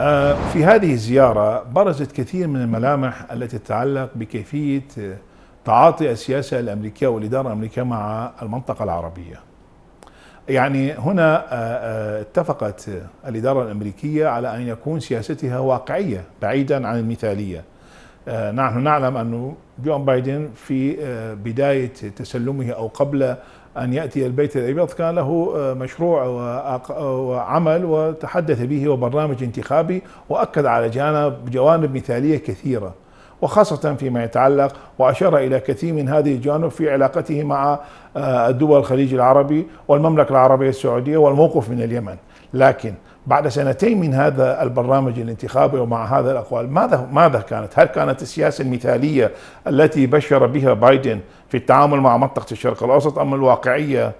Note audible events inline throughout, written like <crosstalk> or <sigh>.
آه، في هذه الزيارة برزت كثير من الملامح التي تتعلق بكيفية آه، تعاطي السياسة الأمريكية والإدارة الأمريكية مع المنطقة العربية يعني هنا آه، اتفقت الإدارة الأمريكية على أن يكون سياستها واقعية بعيدا عن المثالية نحن نعلم أن جون بايدن في بداية تسلمه أو قبل أن يأتي البيت الأبيض كان له آه، مشروع وعمل وتحدث به وبرنامج انتخابي وأكد على جانب جوانب مثالية كثيرة وخاصة فيما يتعلق وأشار إلى كثير من هذه الجوانب في علاقته مع آه، دول الخليج العربي والمملكة العربية السعودية والموقف من اليمن لكن بعد سنتين من هذا البرنامج الانتخابي ومع هذا الاقوال ماذا ماذا كانت؟ هل كانت السياسه المثاليه التي بشر بها بايدن في التعامل مع منطقه الشرق الاوسط ام الواقعيه؟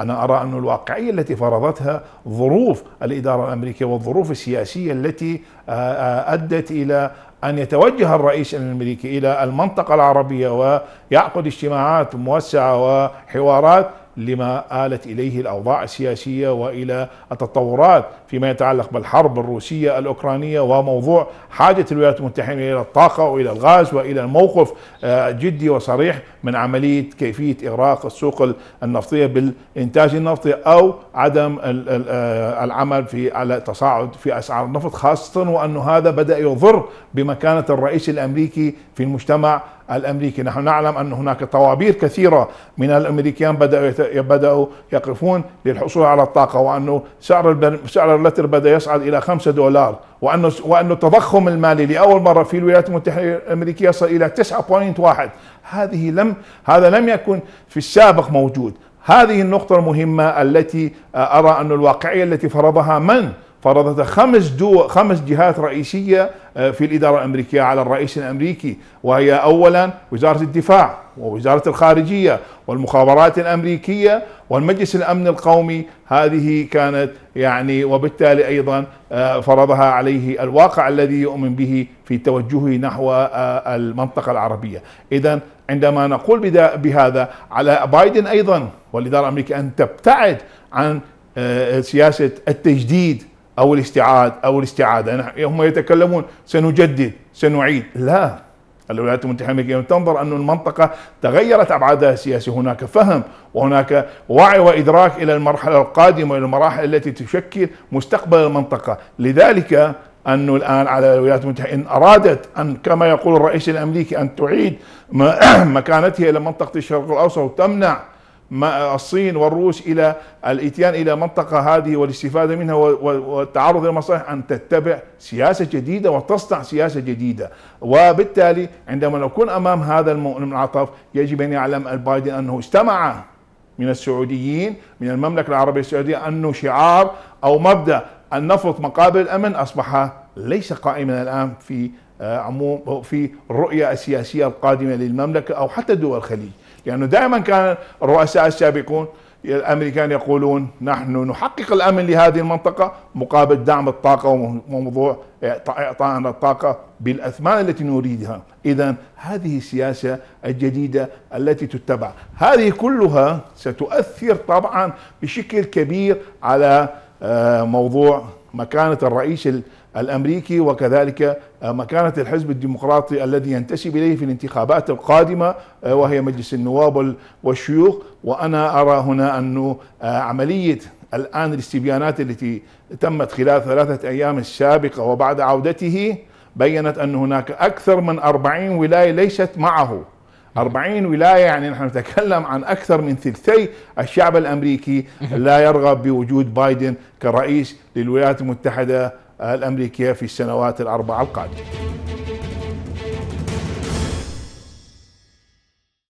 انا ارى ان الواقعيه التي فرضتها ظروف الاداره الامريكيه والظروف السياسيه التي آه، آه، ادت الى ان يتوجه الرئيس الامريكي الى المنطقه العربيه ويعقد اجتماعات موسعه وحوارات لما آلت إليه الأوضاع السياسية وإلى التطورات فيما يتعلق بالحرب الروسية الأوكرانية وموضوع حاجة الولايات المتحدة إلى الطاقة وإلى الغاز وإلى الموقف آه، جدي وصريح من عملية كيفية إغراق السوق النفطية بالإنتاج النفطي أو عدم آه، العمل في على تصاعد في أسعار النفط خاصة وأن هذا بدأ يضر بمكانة الرئيس الأمريكي في المجتمع الامريكي، نحن نعلم ان هناك طوابير كثيره من الامريكان بداوا بداوا يقفون للحصول على الطاقه وانه سعر سعر اللتر بدا يصعد الى 5 دولار وانه وانه التضخم المالي لاول مره في الولايات المتحده الامريكيه يصل الى 9.1 هذه لم هذا لم يكن في السابق موجود هذه النقطة المهمة التي آه، أرى أن الواقعية التي فرضها من فرضت خمس دول خمس جهات رئيسيه آه، في الاداره الامريكيه على الرئيس الامريكي وهي اولا وزاره الدفاع ووزاره الخارجيه والمخابرات الامريكيه والمجلس الامن القومي هذه كانت يعني وبالتالي ايضا آه، فرضها عليه الواقع الذي يؤمن به في توجهه نحو آه، المنطقه العربيه، اذا عندما نقول بهذا على بايدن ايضا والاداره الامريكيه ان تبتعد عن سياسه التجديد او الاستعاد او الاستعاده يعني هم يتكلمون سنجدد سنعيد لا الولايات المتحده الامريكيه تنظر ان المنطقه تغيرت ابعادها السياسيه هناك فهم وهناك وعي وادراك الى المرحله القادمه الى المراحل التي تشكل مستقبل المنطقه لذلك أنه الآن على الولايات المتحدة إن أرادت أن كما يقول الرئيس الأمريكي أن تعيد <clears throat> مكانتها إلى منطقة الشرق الأوسط وتمنع الصين والروس الى الاتيان الى منطقه هذه والاستفاده منها والتعرض للمصالح ان تتبع سياسه جديده وتصنع سياسه جديده وبالتالي عندما نكون امام هذا المنعطف يجب ان يعلم البايدن انه استمع من السعوديين من المملكه العربيه السعوديه انه شعار او مبدا النفط مقابل الامن اصبح ليس قائما الان في آه، عموم في الرؤيه السياسيه القادمه للمملكه او حتى دول الخليج يعني دائما كان الرؤساء السابقون الامريكان يقولون نحن نحقق الامن لهذه المنطقه مقابل دعم الطاقه وموضوع اعطائنا الطاقه بالاثمان التي نريدها، اذا هذه السياسه الجديده التي تتبع، هذه كلها ستؤثر طبعا بشكل كبير على آه، موضوع مكانه الرئيس الامريكي وكذلك آه، مكانه الحزب الديمقراطي الذي ينتسب اليه في الانتخابات القادمه آه، وهي مجلس النواب والشيوخ وانا ارى هنا انه آه، عمليه الان الاستبيانات التي تمت خلال ثلاثه ايام السابقه وبعد عودته بينت ان هناك اكثر من 40 ولايه ليست معه 40 ولاية يعني نحن نتكلم عن أكثر من ثلثي الشعب الأمريكي لا يرغب بوجود بايدن كرئيس للولايات المتحدة الأمريكية في السنوات الأربع القادمة